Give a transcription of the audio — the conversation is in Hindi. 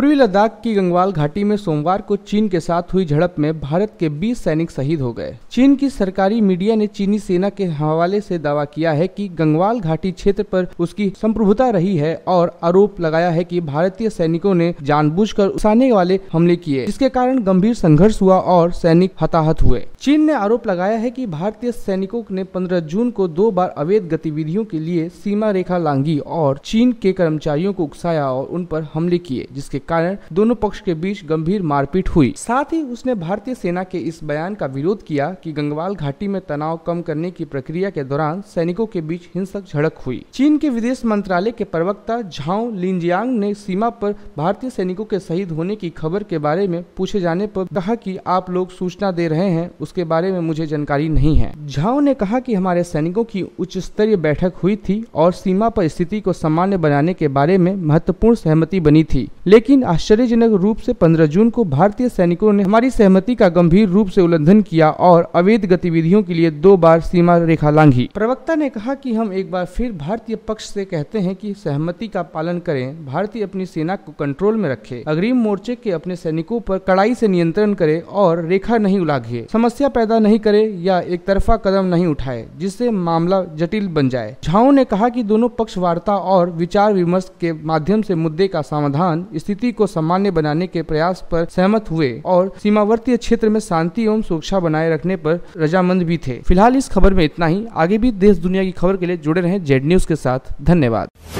पूर्वी लद्दाख की गंगवाल घाटी में सोमवार को चीन के साथ हुई झड़प में भारत के 20 सैनिक शहीद हो गए चीन की सरकारी मीडिया ने चीनी सेना के हवाले से दावा किया है कि गंगवाल घाटी क्षेत्र पर उसकी संप्रभुता रही है और आरोप लगाया है कि भारतीय सैनिकों ने जानबूझकर उसाने वाले हमले किए जिसके कारण गंभीर संघर्ष हुआ और सैनिक हताहत हुए चीन ने आरोप लगाया है की भारतीय सैनिकों ने पंद्रह जून को दो बार अवैध गतिविधियों के लिए सीमा रेखा लांगी और चीन के कर्मचारियों को उकसाया और उन पर हमले किए जिसके कारण दोनों पक्ष के बीच गंभीर मारपीट हुई साथ ही उसने भारतीय सेना के इस बयान का विरोध किया कि गंगवाल घाटी में तनाव कम करने की प्रक्रिया के दौरान सैनिकों के बीच हिंसक झड़प हुई चीन के विदेश मंत्रालय के प्रवक्ता झाओ लिंजियांग ने सीमा पर भारतीय सैनिकों के शहीद होने की खबर के बारे में पूछे जाने पर कहा कि आप लोग सूचना दे रहे हैं उसके बारे में मुझे जानकारी नहीं है झाओ ने कहा कि हमारे सैनिकों की उच्च स्तरीय बैठक हुई थी और सीमा पर स्थिति को सामान्य बनाने के बारे में महत्वपूर्ण सहमति बनी थी लेकिन लेकिन आश्चर्यजनक रूप से 15 जून को भारतीय सैनिकों ने हमारी सहमति का गंभीर रूप से उल्लंघन किया और अवैध गतिविधियों के लिए दो बार सीमा रेखा लांघी प्रवक्ता ने कहा कि हम एक बार फिर भारतीय पक्ष से कहते हैं कि सहमति का पालन करें भारतीय अपनी सेना को कंट्रोल में रखे अग्रिम मोर्चे के अपने सैनिकों पर कड़ाई से नियंत्रण करे और रेखा नहीं उलाघे समस्या पैदा नहीं करे या एक तरफा कदम नहीं उठाए जिससे मामला जटिल बन जाए झाओ ने कहा कि दोनों पक्ष वार्ता और विचार विमर्श के माध्यम से मुद्दे का समाधान स्थिति स्थिति को सामान्य बनाने के प्रयास पर सहमत हुए और सीमावर्ती क्षेत्र में शांति एवं सुरक्षा बनाए रखने पर रजामंद भी थे फिलहाल इस खबर में इतना ही आगे भी देश दुनिया की खबर के लिए जुड़े रहे जेड न्यूज के साथ धन्यवाद